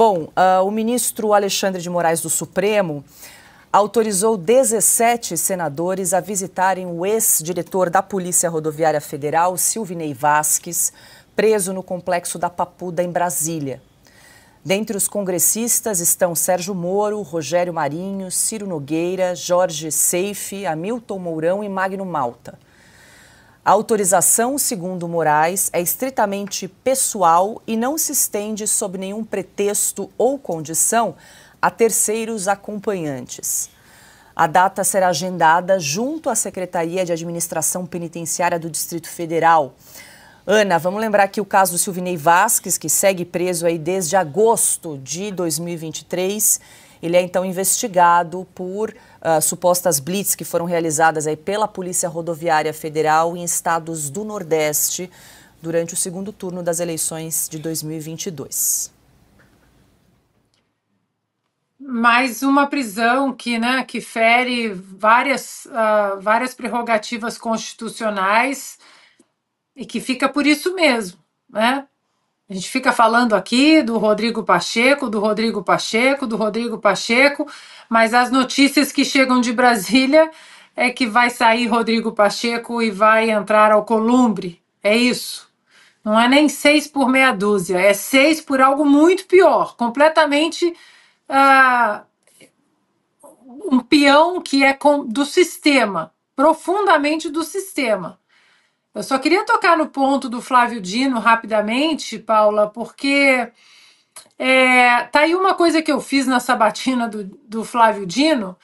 Bom, uh, o ministro Alexandre de Moraes do Supremo autorizou 17 senadores a visitarem o ex-diretor da Polícia Rodoviária Federal, Silvinei Vasques, preso no complexo da Papuda, em Brasília. Dentre os congressistas estão Sérgio Moro, Rogério Marinho, Ciro Nogueira, Jorge Seife, Hamilton Mourão e Magno Malta. A autorização, segundo Moraes, é estritamente pessoal e não se estende sob nenhum pretexto ou condição a terceiros acompanhantes. A data será agendada junto à Secretaria de Administração Penitenciária do Distrito Federal. Ana, vamos lembrar que o caso do Silvinei Vasques, que segue preso aí desde agosto de 2023, ele é então investigado por uh, supostas blitz que foram realizadas aí pela Polícia Rodoviária Federal em estados do Nordeste durante o segundo turno das eleições de 2022. Mais uma prisão que, né, que fere várias, uh, várias prerrogativas constitucionais e que fica por isso mesmo, né? A gente fica falando aqui do Rodrigo Pacheco, do Rodrigo Pacheco, do Rodrigo Pacheco, mas as notícias que chegam de Brasília é que vai sair Rodrigo Pacheco e vai entrar ao Columbre. É isso. Não é nem seis por meia dúzia, é seis por algo muito pior, completamente ah, um peão que é com, do sistema, profundamente do sistema. Eu só queria tocar no ponto do Flávio Dino rapidamente, Paula, porque é, tá aí uma coisa que eu fiz na sabatina do, do Flávio Dino,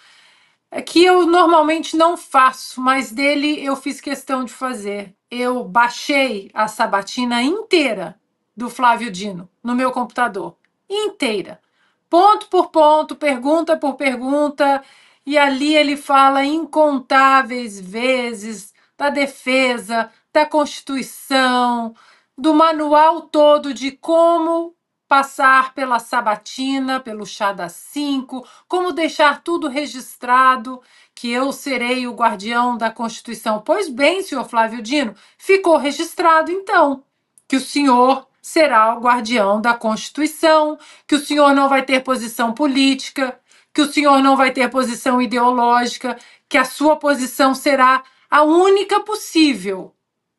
é que eu normalmente não faço, mas dele eu fiz questão de fazer. Eu baixei a sabatina inteira do Flávio Dino no meu computador, inteira, ponto por ponto, pergunta por pergunta, e ali ele fala incontáveis vezes da defesa, da Constituição, do manual todo de como passar pela sabatina, pelo chá das cinco, como deixar tudo registrado que eu serei o guardião da Constituição. Pois bem, senhor Flávio Dino, ficou registrado então que o senhor será o guardião da Constituição, que o senhor não vai ter posição política, que o senhor não vai ter posição ideológica, que a sua posição será a única possível,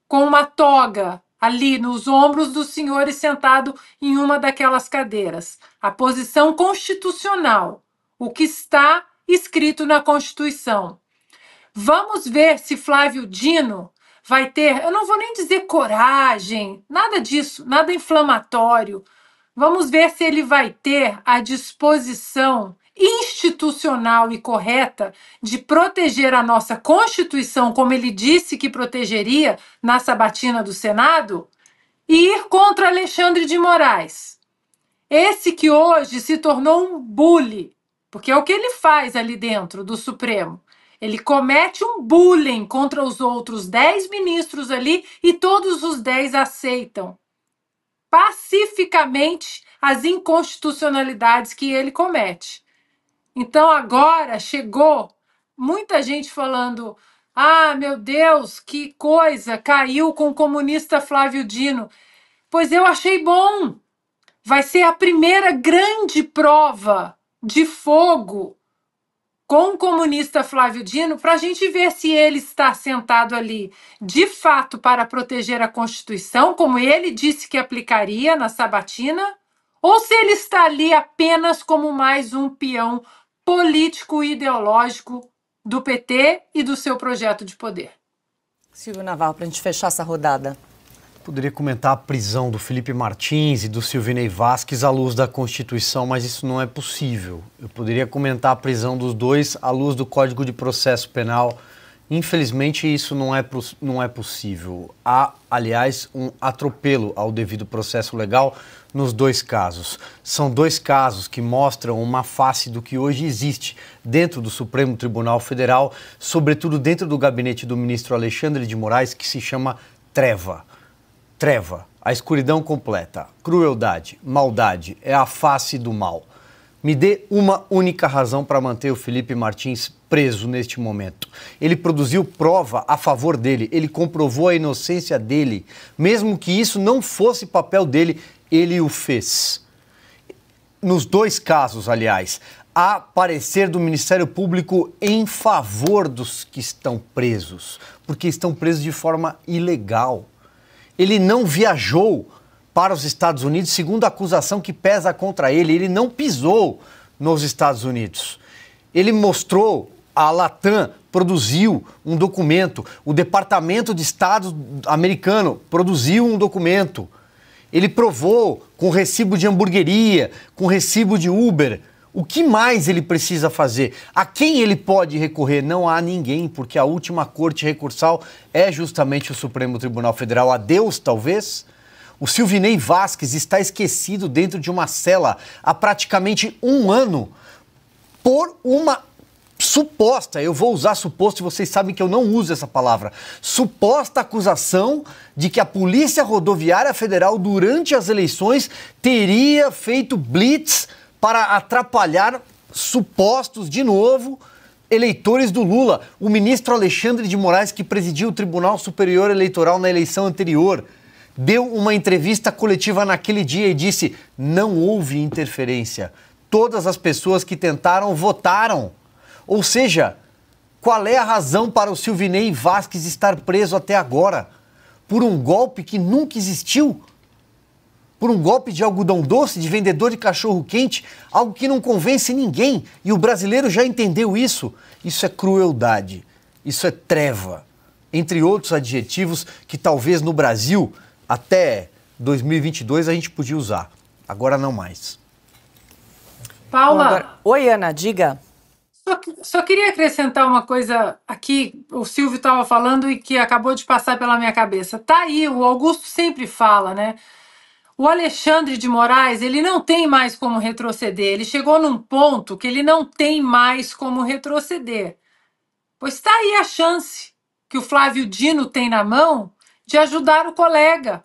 com uma toga ali nos ombros dos senhores sentado em uma daquelas cadeiras. A posição constitucional, o que está escrito na Constituição. Vamos ver se Flávio Dino vai ter, eu não vou nem dizer coragem, nada disso, nada inflamatório. Vamos ver se ele vai ter a disposição institucional e correta de proteger a nossa Constituição, como ele disse que protegeria na sabatina do Senado, e ir contra Alexandre de Moraes. Esse que hoje se tornou um bully, porque é o que ele faz ali dentro do Supremo. Ele comete um bullying contra os outros dez ministros ali e todos os dez aceitam pacificamente as inconstitucionalidades que ele comete. Então agora chegou muita gente falando: ah, meu Deus, que coisa, caiu com o comunista Flávio Dino. Pois eu achei bom. Vai ser a primeira grande prova de fogo com o comunista Flávio Dino para a gente ver se ele está sentado ali de fato para proteger a Constituição, como ele disse que aplicaria na sabatina, ou se ele está ali apenas como mais um peão político e ideológico do PT e do seu projeto de poder. Silvio Navarro, para a gente fechar essa rodada. Poderia comentar a prisão do Felipe Martins e do Silvinei Vasquez à luz da Constituição, mas isso não é possível. Eu poderia comentar a prisão dos dois à luz do Código de Processo Penal Infelizmente, isso não é, não é possível. Há, aliás, um atropelo ao devido processo legal nos dois casos. São dois casos que mostram uma face do que hoje existe dentro do Supremo Tribunal Federal, sobretudo dentro do gabinete do ministro Alexandre de Moraes, que se chama treva. Treva, a escuridão completa, crueldade, maldade, é a face do mal. Me dê uma única razão para manter o Felipe Martins preso neste momento. Ele produziu prova a favor dele, ele comprovou a inocência dele. Mesmo que isso não fosse papel dele, ele o fez. Nos dois casos, aliás, há parecer do Ministério Público em favor dos que estão presos, porque estão presos de forma ilegal. Ele não viajou para os Estados Unidos, segundo a acusação que pesa contra ele, ele não pisou nos Estados Unidos. Ele mostrou a Latam produziu um documento, o Departamento de Estado americano produziu um documento. Ele provou com recibo de hamburgueria, com recibo de Uber. O que mais ele precisa fazer? A quem ele pode recorrer? Não há ninguém, porque a última corte recursal é justamente o Supremo Tribunal Federal. A Deus, talvez? O Silvinei Vasquez está esquecido dentro de uma cela há praticamente um ano por uma suposta, eu vou usar suposto, vocês sabem que eu não uso essa palavra, suposta acusação de que a Polícia Rodoviária Federal, durante as eleições, teria feito blitz para atrapalhar supostos, de novo, eleitores do Lula. O ministro Alexandre de Moraes, que presidiu o Tribunal Superior Eleitoral na eleição anterior, deu uma entrevista coletiva naquele dia e disse: não houve interferência. Todas as pessoas que tentaram votaram. Ou seja, qual é a razão para o Silvinei Vasquez estar preso até agora? Por um golpe que nunca existiu? Por um golpe de algodão doce, de vendedor de cachorro quente, algo que não convence ninguém e o brasileiro já entendeu isso. Isso é crueldade, isso é treva, entre outros adjetivos que talvez no Brasil até 2022 a gente podia usar, agora não mais. Paula. Oi, Ana, diga. Só, queria acrescentar uma coisa aqui, o Silvio estava falando e que acabou de passar pela minha cabeça. Tá aí, o Augusto sempre fala, né? O Alexandre de Moraes, ele não tem mais como retroceder. Ele chegou num ponto que ele não tem mais como retroceder. Pois está aí a chance que o Flávio Dino tem na mão de ajudar o colega.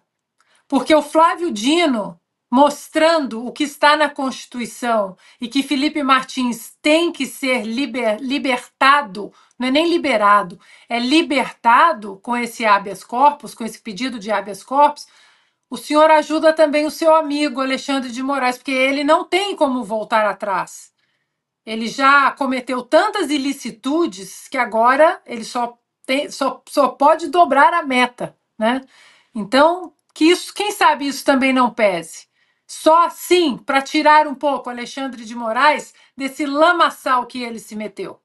Porque o Flávio Dino mostrando o que está na Constituição e que Felipe Martins tem que ser liber, libertado, não é nem liberado, é libertado com esse habeas corpus, com esse pedido de habeas corpus, o senhor ajuda também o seu amigo Alexandre de Moraes, porque ele não tem como voltar atrás. Ele já cometeu tantas ilicitudes que agora ele só, tem, só, só pode dobrar a meta, né? Então, que isso, quem sabe isso também não pese. Só assim para tirar um pouco Alexandre de Moraes desse lamaçal que ele se meteu.